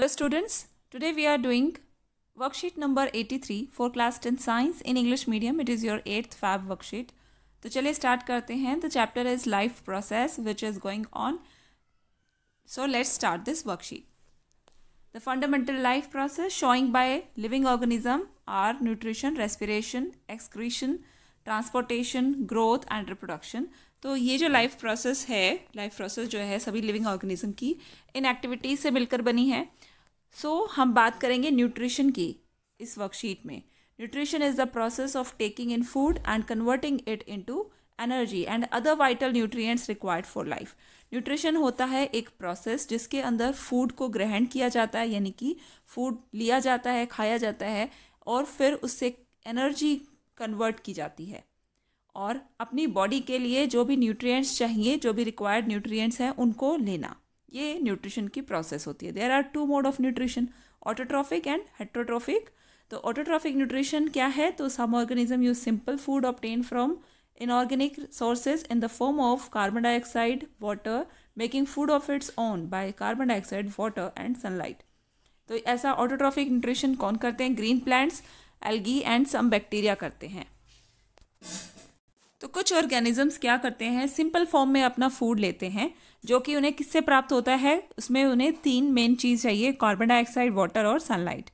Hello students, today we are doing worksheet number 83 for class 10 science in English medium. It is your 8th fab worksheet. तो चलिए start करते हैं The chapter is life process which is going on. So let's start this worksheet. The fundamental life process showing by living organism are nutrition, respiration, excretion, transportation growth and reproduction तो ये जो life process है life process जो है सभी living organism की इन activities से मिलकर बनी है सो so, हम बात करेंगे न्यूट्रिशन की इस वर्कशीट में nutrition is the process of taking in food and converting it into energy and other vital nutrients required for life nutrition होता है एक प्रोसेस जिसके अंदर फूड को ग्रहण किया जाता है यानी कि फूड लिया जाता है खाया जाता है और फिर उससे एनर्जी कन्वर्ट की जाती है और अपनी बॉडी के लिए जो भी न्यूट्रिएंट्स चाहिए जो भी रिक्वायर्ड न्यूट्रिएंट्स हैं उनको लेना ये न्यूट्रिशन की प्रोसेस होती है there are two mode of nutrition autotrophic and heterotrophic तो ऑटोट्रॉफिक न्यूट्रिशन क्या है तो some organism use simple food obtain from inorganic sources in the form of carbon dioxide water making food of its own by carbon dioxide water and sunlight तो ऐसा autotrophic nutrition कौन करते हैं green plants algae and some bacteria करते हैं तो कुछ organisms क्या करते हैं सिंपल फॉर्म में अपना फूड लेते हैं जो कि उन्हें किससे प्राप्त होता है उसमें उन्हें तीन मेन चीज़ चाहिए कार्बन डाइऑक्साइड वाटर और सनलाइट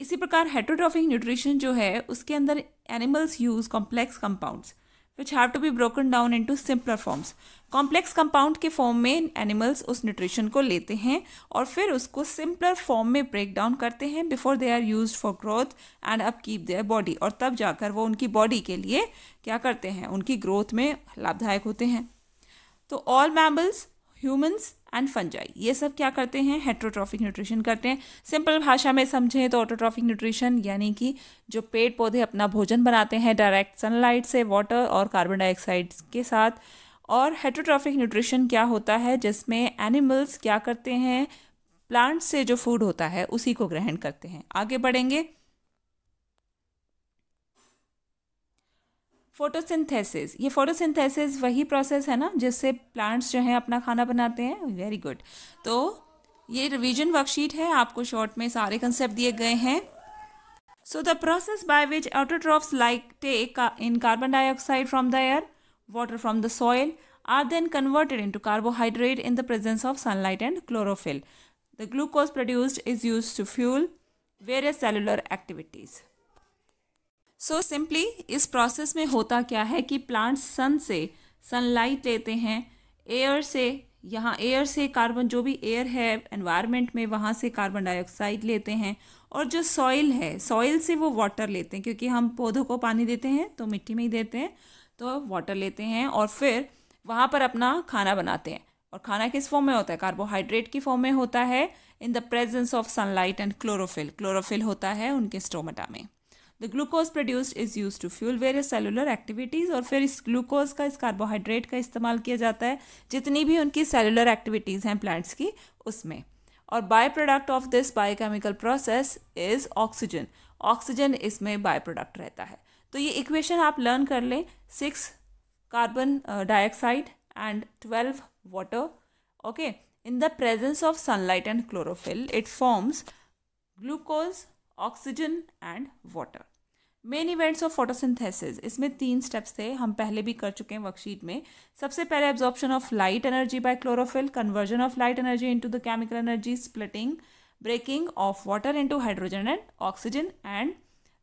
इसी प्रकार हेट्रोट्रॉफिक न्यूट्रिशन जो है उसके अंदर animals use complex compounds which have to be broken down to simpler forms complex compound के फॉर्म में एनिमल्स उस न्यूट्रिशन को लेते हैं और फिर उसको सिंपलर फॉर्म में ब्रेक डाउन करते हैं before they are use for growth and upkeep their body और तब जाकर वो उनकी बॉडी के लिए क्या करते हैं उनकी ग्रोथ में लाभदायक होते हैं तो all mammals humans and fungi ये सब क्या करते हैं हेट्रोट्रॉफिक न्यूट्रिशन करते हैं सिंपल भाषा में समझें तो ऑटोट्रॉफिक न्यूट्रिशन यानी कि जो पेड़ पौधे अपना भोजन बनाते हैं डायरेक्ट सनलाइट से वाटर और कार्बन डाइऑक्साइड के साथ और हेट्रोट्रॉफिक न्यूट्रिशन क्या होता है जिसमें एनिमल्स क्या करते हैं प्लांट्स से जो फूड होता है उसी को ग्रहण करते हैं आगे बढ़ेंगे फोटोसिंथेसिस ये फोटोसिंथेसिस वही प्रोसेस है ना जिससे प्लांट्स जो हैं अपना खाना बनाते हैं वेरी गुड तो ये रिविजन वर्कशीट है आपको शॉर्ट में सारे कंसेप्ट दिए गए हैं so the process by which autotrophs like take in carbon dioxide from the air water from the soil are then converted in carbohydrate in the presence of sunlight and chlorophyll the glucose produced is use to fuel various cellular activities so so simply इस process में होता क्या है कि plants सन से sunlight लेते हैं air से यहाँ एयर से कार्बन जो भी एयर है एनवायरनमेंट में वहाँ से कार्बन डाइऑक्साइड लेते हैं और जो सॉइल है सॉइल से वो वाटर लेते हैं क्योंकि हम पौधों को पानी देते हैं तो मिट्टी में ही देते हैं तो वाटर लेते हैं और फिर वहाँ पर अपना खाना बनाते हैं और खाना किस फॉर्म में होता है कार्बोहाइड्रेट की फॉर्म में होता है in the presence of sunlight and chlorophyll chlorophyll होता है उनके स्टोमेटा में the glucose produced is use to fuel various cellular activities और फिर इस ग्लूकोज का इस कार्बोहाइड्रेट का इस्तेमाल किया जाता है जितनी भी उनकी सेलुलर एक्टिविटीज़ हैं प्लांट्स की उसमें और by product of this biochemical process is oxygen oxygen इसमें बाय प्रोडक्ट रहता है तो ये इक्वेशन आप लर्न कर लें six carbon dioxide and twelve water okay in the presence of sunlight and chlorophyll it forms glucose oxygen and water main events of photosynthesis इसमें तीन स्टेप्स थे हम पहले भी कर चुके हैं वर्कशीट में सबसे पहले absorption of light energy by chlorophyll conversion of light energy into the chemical energy splitting breaking of water into hydrogen and oxygen and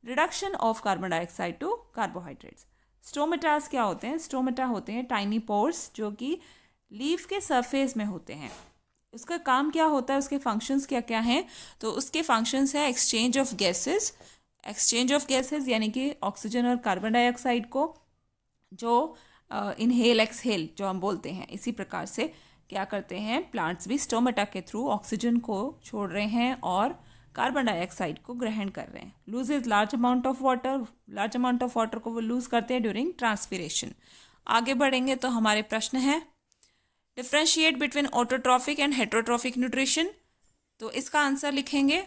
reduction of carbon dioxide to carbohydrates stomatas क्या होते हैं stomata होते हैं tiny pores जो कि leaf के surface में होते हैं उसका काम क्या होता है उसके फंक्शंस क्या क्या हैं तो उसके फंक्शंस हैं exchange of gases exchange of gases यानी कि ऑक्सीजन और कार्बन डाइऑक्साइड को जो इनहेल एक्सहेल जो हम बोलते हैं इसी प्रकार से क्या करते हैं प्लांट्स भी स्टोमेटा के थ्रू ऑक्सीजन को छोड़ रहे हैं और कार्बन डाइऑक्साइड को ग्रहण कर रहे हैं lose is large amount of water large amount of water को वो लूज़ करते हैं ड्यूरिंग ट्रांसपीरेशन आगे बढ़ेंगे तो हमारे प्रश्न हैं differentiate between autotrophic and heterotrophic nutrition तो इसका आंसर लिखेंगे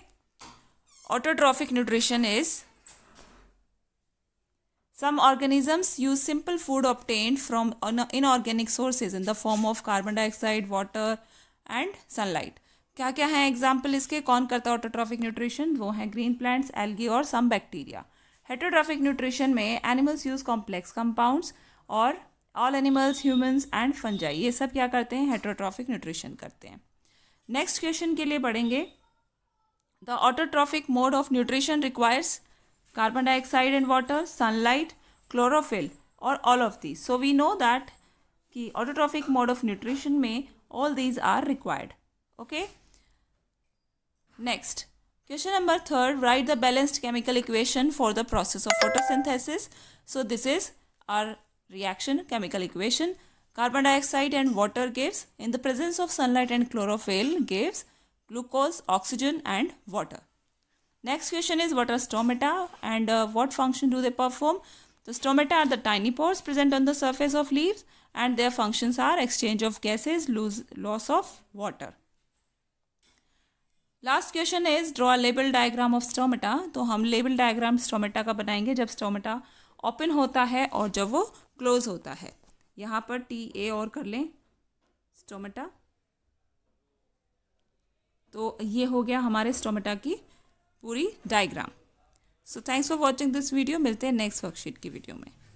autotrophic nutrition is some organisms use simple food obtain from inorganic sources in the form of carbon dioxide water and sunlight क्या क्या है एग्जाम्पल इसके कौन करता है ऑटोट्रॉफिक न्यूट्रिशन वो हैं ग्रीन प्लांट्स एल्गी और सम बैक्टीरिया हेट्रोट्रॉफिक न्यूट्रिशन में एनिमल्स यूज कॉम्प्लेक्स कंपाउंड्स और all animals humans and fungi ये सब क्या करते हैं हेट्रोट्रॉफिक न्यूट्रिशन करते हैं नेक्स्ट क्वेश्चन के लिए पढ़ेंगे the autotrophic mode of nutrition requires carbon dioxide and water sunlight chlorophyll और all of the so we know that कि ऑटोट्रॉफिक मोड ऑफ न्यूट्रिशन में all these are required okay next question number third right the balanced chemical equation for the process of photosynthesis so this is our reaction chemical equation carbon dioxide and water gives in the presence of sunlight and chlorophyll gives glucose oxygen and water next question is what are stomata and uh, what function do they perform the stomata are the tiny pores present on the surface of leaves and their functions are exchange of gases lose, loss of water last question is draw label diagram of stomata तो हम label diagram stomata का बनाएंगे जब stomata open होता है और जब वो क्लोज होता है यहाँ पर टी ए और कर लें स्टोमेटा तो ये हो गया हमारे स्टोमेटा की पूरी diagram so thanks for watching this video मिलते हैं नेक्स्ट वर्कशीट की वीडियो में